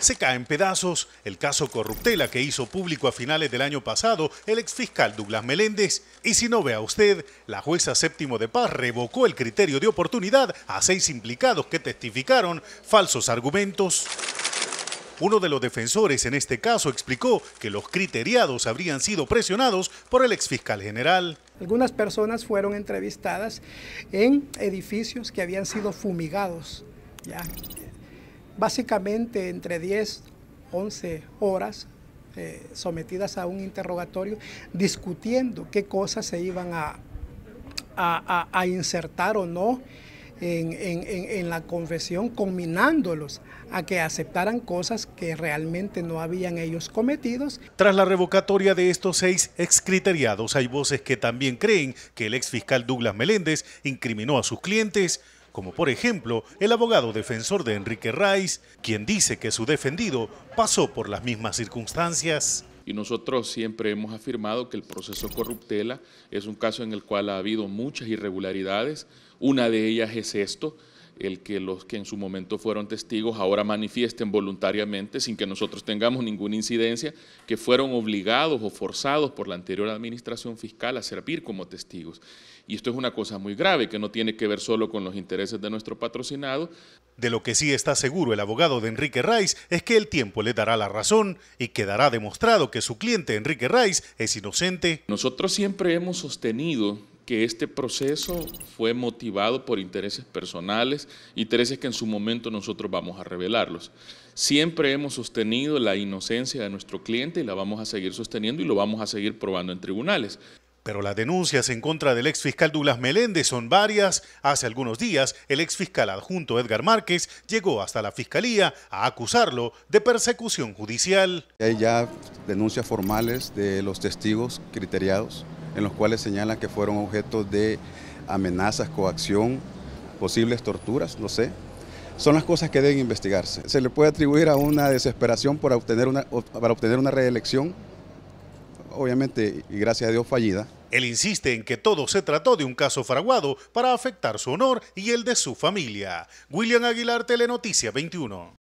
Se cae en pedazos el caso Corruptela que hizo público a finales del año pasado el exfiscal Douglas Meléndez. Y si no vea usted, la jueza séptimo de paz revocó el criterio de oportunidad a seis implicados que testificaron falsos argumentos. Uno de los defensores en este caso explicó que los criteriados habrían sido presionados por el exfiscal general. Algunas personas fueron entrevistadas en edificios que habían sido fumigados. ¿ya? básicamente entre 10, 11 horas eh, sometidas a un interrogatorio, discutiendo qué cosas se iban a, insertar o no. En, la confesión, combinándolos a que aceptaran cosas que realmente no habían ellos cometidos. Tras la revocatoria de estos seis excriteriados, hay voces que también creen que el ex fiscal Douglas Meléndez incriminó a sus clientes como por ejemplo el abogado defensor de Enrique Rice, quien dice que su defendido pasó por las mismas circunstancias. Y nosotros siempre hemos afirmado que el proceso corruptela es un caso en el cual ha habido muchas irregularidades, una de ellas es esto, el que los que en su momento fueron testigos ahora manifiesten voluntariamente, sin que nosotros tengamos ninguna incidencia, que fueron obligados o forzados por la anterior administración fiscal a servir como testigos. Y esto es una cosa muy grave que no tiene que ver solo con los intereses de nuestro patrocinado. De lo que sí está seguro el abogado de Enrique Reis es que el tiempo le dará la razón y quedará demostrado que su cliente Enrique Reis es inocente. Nosotros siempre hemos sostenido que este proceso fue motivado por intereses personales, intereses que en su momento nosotros vamos a revelarlos. Siempre hemos sostenido la inocencia de nuestro cliente y la vamos a seguir sosteniendo y lo vamos a seguir probando en tribunales. Pero las denuncias en contra del exfiscal Douglas Meléndez son varias. Hace algunos días, el exfiscal adjunto Edgar Márquez llegó hasta la fiscalía a acusarlo de persecución judicial. Hay ya denuncias formales de los testigos criteriados en los cuales señalan que fueron objeto de amenazas, coacción, posibles torturas, no sé. Son las cosas que deben investigarse. Se le puede atribuir a una desesperación por obtener una, para obtener una reelección, obviamente, y gracias a Dios fallida. Él insiste en que todo se trató de un caso fraguado para afectar su honor y el de su familia. William Aguilar, Telenoticia 21.